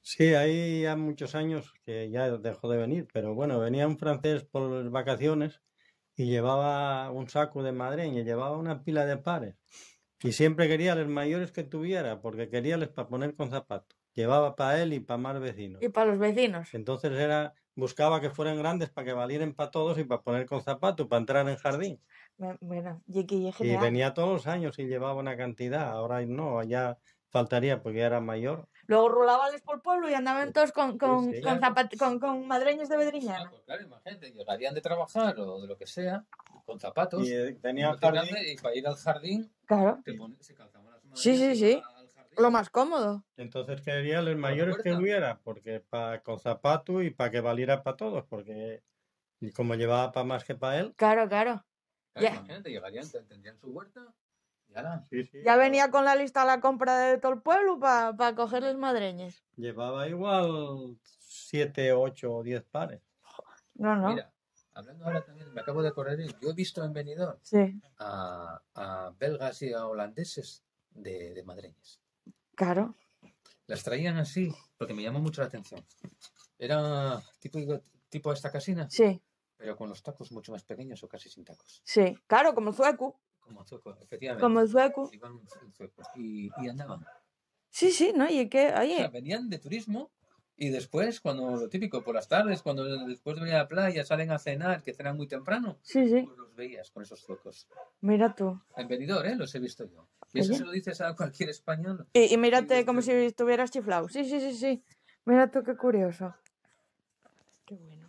Sí, ahí ya muchos años que ya dejó de venir, pero bueno, venía un francés por las vacaciones y llevaba un saco de madreña, llevaba una pila de pares. Y siempre quería los mayores que tuviera, porque quería les para poner con zapatos. Llevaba para él y para más vecinos. Y para los vecinos. Entonces era buscaba que fueran grandes para que valieran para todos y para poner con zapatos, para entrar en jardín. Bueno, y, venía todos los años y llevaba una cantidad. Ahora no, ya Faltaría porque era mayor. Luego rulabales por el pueblo y andaban eh, todos con, con, con, con, con, madreños de Bedriñana. claro, imagínate, llegarían de trabajar o de lo que sea, con zapatos. Y eh, jardín. Y para ir al jardín, claro. se calzaban las manos. Sí, sí, sí. Lo más cómodo. Entonces quería los mayores que hubiera, porque para con zapato y para que valiera para todos, porque como llevaba para más que para él. Claro, claro. claro yeah. Imagínate, llegarían, tendrían su huerta ya venía con la lista a la compra de todo el pueblo para pa coger los madreñes. Llevaba igual 7, 8 o 10 pares. No, no. Mira, hablando ahora también, me acabo de acordar, yo he visto en venidor a, belgas y a holandeses de, de madreñes. Claro. Las traían así, porque me llamó mucho la atención. Era tipo, tipo esta casina. Sí. Pero con los tacos mucho más pequeños o casi sin tacos. Sí, claro, como el sueco. Como el efectivamente. Como sueco. Y, andaban. Sí, sí, ¿no? Y que, venían de turismo y después, cuando lo típico, por las tardes, cuando después de venir a la playa salen a cenar, que cenan muy temprano, sí, sí. Pues los veías con esos suecos. Mira tú. En venidor, ¿eh? Los he visto yo. Y eso se lo dices a cualquier español. Y, y mírate como si estuvieras chiflado. Sí, sí, sí, sí. Mira tú, qué curioso. Qué bueno.